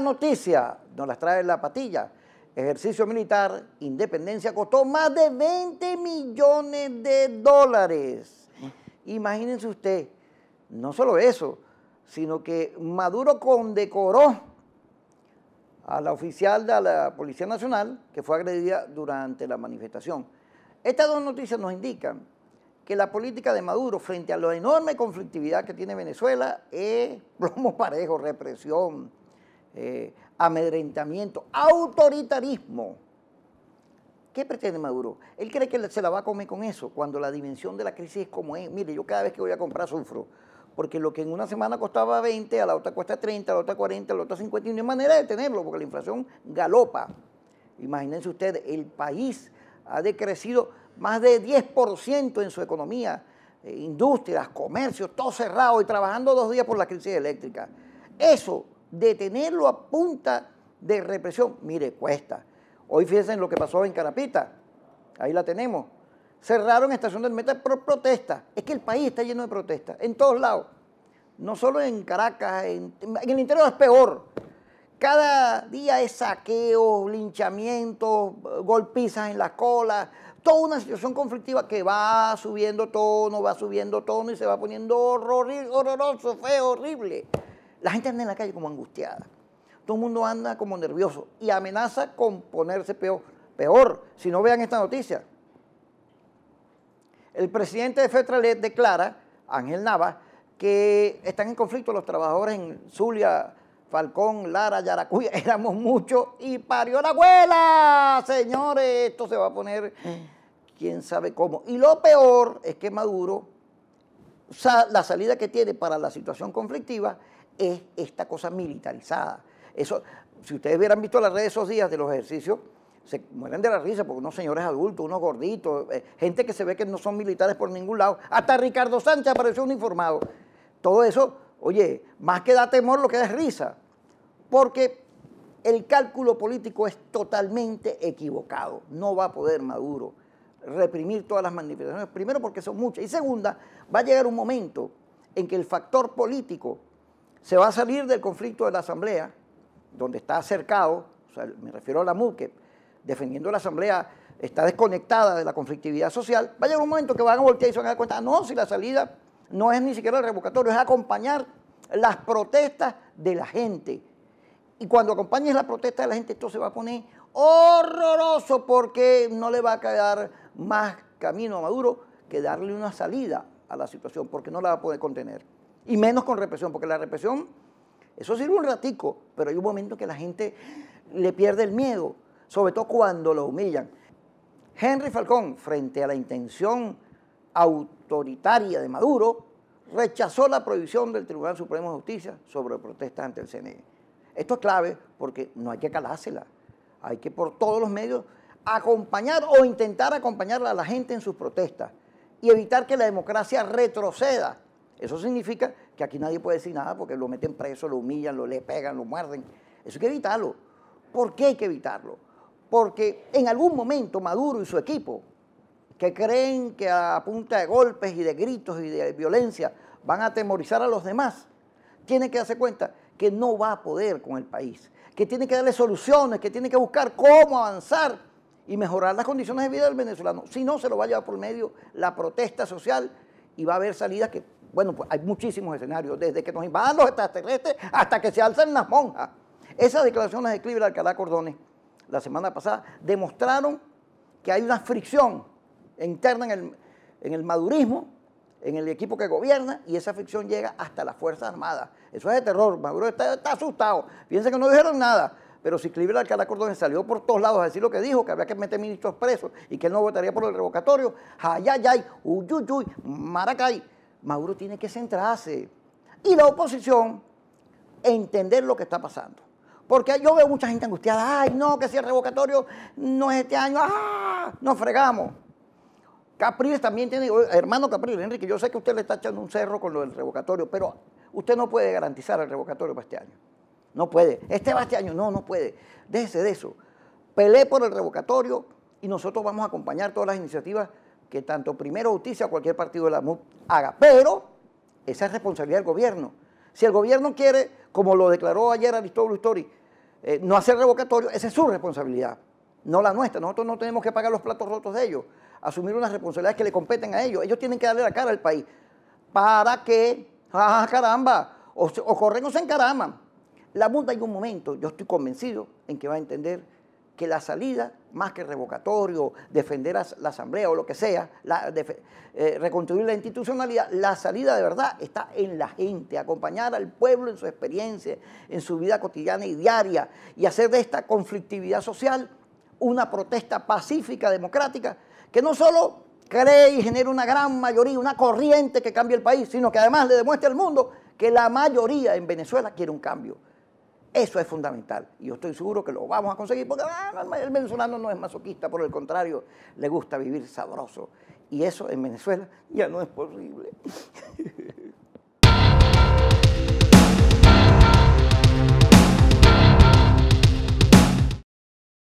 noticia, nos las trae la patilla. Ejercicio militar, independencia costó más de 20 millones de dólares. Imagínense usted, no solo eso, sino que Maduro condecoró a la oficial de la Policía Nacional que fue agredida durante la manifestación. Estas dos noticias nos indican que la política de Maduro frente a la enorme conflictividad que tiene Venezuela es plomo parejo, represión, eh, amedrentamiento, autoritarismo. ¿Qué pretende Maduro? Él cree que se la va a comer con eso, cuando la dimensión de la crisis es como es. Mire, yo cada vez que voy a comprar sufro, porque lo que en una semana costaba 20, a la otra cuesta 30, a la otra 40, a la otra 50, y no hay manera de tenerlo, porque la inflación galopa. Imagínense ustedes, el país ha decrecido más de 10% en su economía, eh, industrias, comercios, todo cerrado y trabajando dos días por la crisis eléctrica. Eso detenerlo a punta de represión. Mire, cuesta. Hoy fíjense lo que pasó en Carapita. Ahí la tenemos. Cerraron estación del Meta por protesta. Es que el país está lleno de protestas, en todos lados. No solo en Caracas, en, el interior es peor. Cada día es saqueos, linchamientos, golpizas en las colas, toda una situación conflictiva que va subiendo tono, va subiendo tono y se va poniendo horroroso, feo, horrible. La gente anda en la calle como angustiada. Todo el mundo anda como nervioso y amenaza con ponerse peor. Peor, si no vean esta noticia. El presidente de Fetralet declara, Ángel Nava, que están en conflicto los trabajadores en Zulia, Falcón, Lara, Yaracuya. Éramos muchos y parió la abuela. Señores, esto se va a poner quién sabe cómo. Y lo peor es que Maduro, la salida que tiene para la situación conflictiva es esta cosa militarizada. Eso, si ustedes hubieran visto las redes esos días de los ejercicios, se mueren de la risa porque unos señores adultos, unos gorditos, eh, gente que se ve que no son militares por ningún lado. Hasta Ricardo Sánchez apareció uniformado. Todo eso, oye, más que da temor lo que da es risa. Porque el cálculo político es totalmente equivocado. No va a poder Maduro reprimir todas las manifestaciones. Primero porque son muchas. Y segunda, va a llegar un momento en que el factor político se va a salir del conflicto de la Asamblea, donde está acercado, me refiero a la MUC, que defendiendo la Asamblea está desconectada de la conflictividad social, va a llegar un momento que van a voltear y se van a dar cuenta, ah, no, si la salida no es ni siquiera el revocatorio, es acompañar las protestas de la gente. Y cuando acompañes la protesta de la gente, esto se va a poner horroroso porque no le va a quedar más camino a Maduro que darle una salida a la situación, porque no la va a poder contener. Y menos con represión, porque la represión, eso sirve un ratico, pero hay un momento que la gente le pierde el miedo, sobre todo cuando lo humillan. Henry Falcón, frente a la intención autoritaria de Maduro, rechazó la prohibición del Tribunal Supremo de Justicia sobre protestas ante el CNE. Esto es clave porque no hay que calársela. Hay que por todos los medios acompañar o intentar acompañar a la gente en sus protestas y evitar que la democracia retroceda eso significa que aquí nadie puede decir nada porque lo meten preso, lo humillan, lo le pegan, lo muerden. Eso hay que evitarlo. ¿Por qué hay que evitarlo? Porque en algún momento Maduro y su equipo, que creen que a punta de golpes y de gritos y de violencia van a atemorizar a los demás, tienen que darse cuenta que no va a poder con el país, que tiene que darle soluciones, que tiene que buscar cómo avanzar y mejorar las condiciones de vida del venezolano. Si no, se lo va a llevar por medio la protesta social y va a haber salidas que bueno, pues hay muchísimos escenarios, desde que nos invadan los extraterrestres hasta que se alzan las monjas. Esas declaraciones de Cliver Alcalá Cordones la semana pasada demostraron que hay una fricción interna en el, madurismo, en el equipo que gobierna, y esa fricción llega hasta las Fuerzas Armadas. Eso es de terror. Maduro está, asustado. Piensa que no dijeron nada. Pero si Cliver Alcalá Cordones salió por todos lados a decir lo que dijo, que había que meter ministros presos y que él no votaría por el revocatorio, ayayay, uyuyuy, maracay. Maduro tiene que centrarse. Y la oposición, entender lo que está pasando. Porque yo veo mucha gente angustiada, ay, no, que si el revocatorio no es este año, ¡ah! Nos fregamos. Capriles también tiene, hermano Capriles, Enrique, yo sé que usted le está echando un cerro con lo del revocatorio, pero usted no puede garantizar el revocatorio para este año. No puede. Este va este año, no, no puede. Déjese de eso. Pelé por el revocatorio y nosotros vamos a acompañar todas las iniciativas que tanto Primero Justicia o cualquier partido de la MUD haga. Pero esa es responsabilidad del gobierno. Si el gobierno quiere, como lo declaró ayer Aristóbulo Histori, eh, no hacer revocatorio, esa es su responsabilidad, no la nuestra. Nosotros no tenemos que pagar los platos rotos de ellos, asumir unas responsabilidades que le competen a ellos. Ellos tienen que darle la cara al país para que, ah, caramba, o, corremos corren o se encaraman. La multa en un momento, yo estoy convencido en que va a entender que la salida, más que revocatorio, defender la Asamblea o lo que sea, eh, reconstruir la institucionalidad, la salida de verdad está en la gente, acompañar al pueblo en su experiencia, en su vida cotidiana y diaria, y hacer de esta conflictividad social una protesta pacífica, democrática, que no solo cree y genera una gran mayoría, una corriente que cambie el país, sino que además le demuestre al mundo que la mayoría en Venezuela quiere un cambio eso es fundamental. Y yo estoy seguro que lo vamos a conseguir porque ah, el venezolano no es masoquista, por el contrario, le gusta vivir sabroso. Y eso en Venezuela ya no es posible.